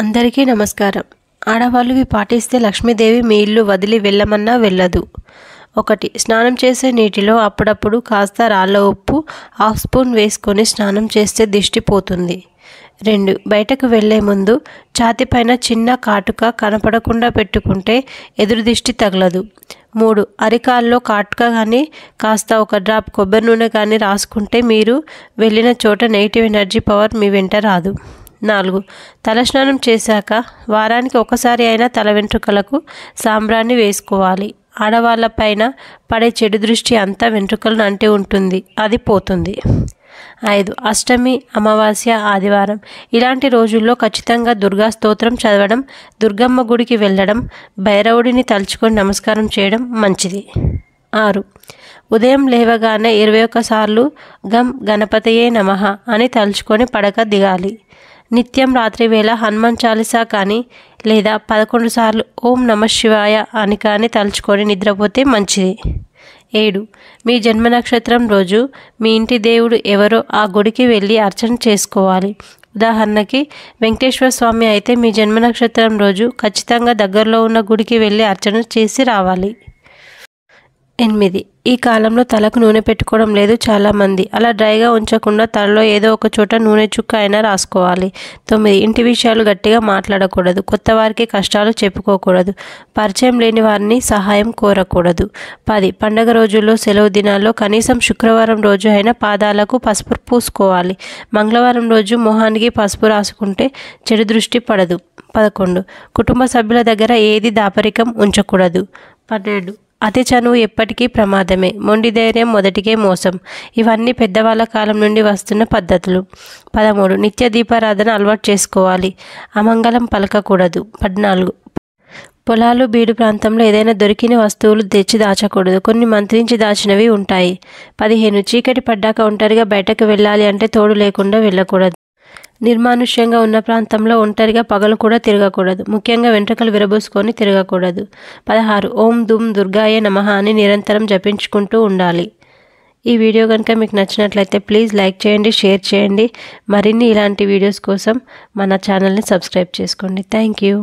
అందరికీ నమస్కారం ఆడవాళ్ళు ఇవి పాటిస్తే లక్ష్మీదేవి మీ ఇల్లు వదిలి వెళ్ళమన్నా వెళ్ళదు ఒకటి స్నానం చేసే నీటిలో అప్పుడప్పుడు కాస్త రాళ్ళ ఉప్పు హాఫ్ స్పూన్ వేసుకొని స్నానం చేస్తే దిష్టి పోతుంది రెండు బయటకు వెళ్లే ముందు ఛాతిపైన చిన్న కాటుక కనపడకుండా పెట్టుకుంటే ఎదురు దిష్టి తగలదు మూడు అరికాల్లో కాటుక కానీ కాస్త ఒక డ్రాప్ కొబ్బరి నూనె కానీ రాసుకుంటే మీరు వెళ్ళిన చోట నెగిటివ్ ఎనర్జీ పవర్ మీ వెంట రాదు నాలుగు తలస్నానం చేశాక వారానికి ఒకసారి అయినా తల వెంట్రుకలకు సాంబ్రాన్ని వేసుకోవాలి ఆడవాళ్ళపైన పడే చెడు దృష్టి అంతా వెంట్రుకలను అంటే ఉంటుంది అది పోతుంది ఐదు అష్టమి అమావాస్య ఆదివారం ఇలాంటి రోజుల్లో ఖచ్చితంగా దుర్గా స్తోత్రం చదవడం దుర్గమ్మ గుడికి వెళ్ళడం భైరవుడిని తలుచుకొని నమస్కారం చేయడం మంచిది ఆరు ఉదయం లేవగానే ఇరవై ఒక్కసార్లు గం గణపతయే నమ అని తలుచుకొని పడక దిగాలి నిత్యం రాత్రి వేళ హనుమాన్ చాలీసా కానీ లేదా పదకొండు సార్లు ఓం నమ శివాయ అని కానీ తలుచుకొని నిద్రపోతే మంచిది ఏడు మీ జన్మ నక్షత్రం రోజు మీ ఇంటి దేవుడు ఎవరో ఆ గుడికి వెళ్ళి అర్చన చేసుకోవాలి ఉదాహరణకి వెంకటేశ్వర స్వామి అయితే మీ జన్మ నక్షత్రం రోజు ఖచ్చితంగా దగ్గరలో ఉన్న గుడికి వెళ్ళి అర్చన చేసి రావాలి ఎనిమిది ఈ కాలంలో తలకు నూనె పెట్టుకోవడం లేదు చాలామంది అలా డ్రైగా ఉంచకుండా తలలో ఏదో ఒక చోట నూనె చుక్క అయినా రాసుకోవాలి తొమ్మిది ఇంటి విషయాలు గట్టిగా మాట్లాడకూడదు కొత్త వారికి కష్టాలు చెప్పుకోకూడదు పరిచయం లేని వారిని సహాయం కోరకూడదు పది పండగ రోజుల్లో సెలవు దినాల్లో కనీసం శుక్రవారం రోజు అయినా పాదాలకు పసుపు పూసుకోవాలి మంగళవారం రోజు మొహానికి పసుపు రాసుకుంటే చెడు దృష్టి పడదు పదకొండు కుటుంబ సభ్యుల దగ్గర ఏది దాపరికం ఉంచకూడదు పన్నెండు అతి చనువు ఎప్పటికీ ప్రమాదమే మొండి ధైర్యం మొదటికే మోసం ఇవన్నీ పెద్దవాళ్ళ కాలం నుండి వస్తున్న పద్ధతులు పదమూడు నిత్య దీపారాధన అలవాటు చేసుకోవాలి అమంగళం పలకకూడదు పద్నాలుగు పొలాలు బీడు ప్రాంతంలో ఏదైనా దొరికిన వస్తువులు తెచ్చి దాచకూడదు కొన్ని మంత్రించి దాచినవి ఉంటాయి పదిహేను చీకటి పడ్డాక ఒంటరిగా బయటకు వెళ్ళాలి అంటే తోడు లేకుండా వెళ్ళకూడదు నిర్మానుష్యంగా ఉన్న ప్రాంతంలో ఒంటరిగా పగలు కూడా తిరగకూడదు ముఖ్యంగా వెంట్రుకలు విరబోసుకొని తిరగకూడదు పదహారు ఓం దుమ్ దుర్గాయే నమ అని నిరంతరం జపించుకుంటూ ఉండాలి ఈ వీడియో కనుక మీకు నచ్చినట్లయితే ప్లీజ్ లైక్ చేయండి షేర్ చేయండి మరిన్ని ఇలాంటి వీడియోస్ కోసం మన ఛానల్ని సబ్స్క్రైబ్ చేసుకోండి థ్యాంక్ యూ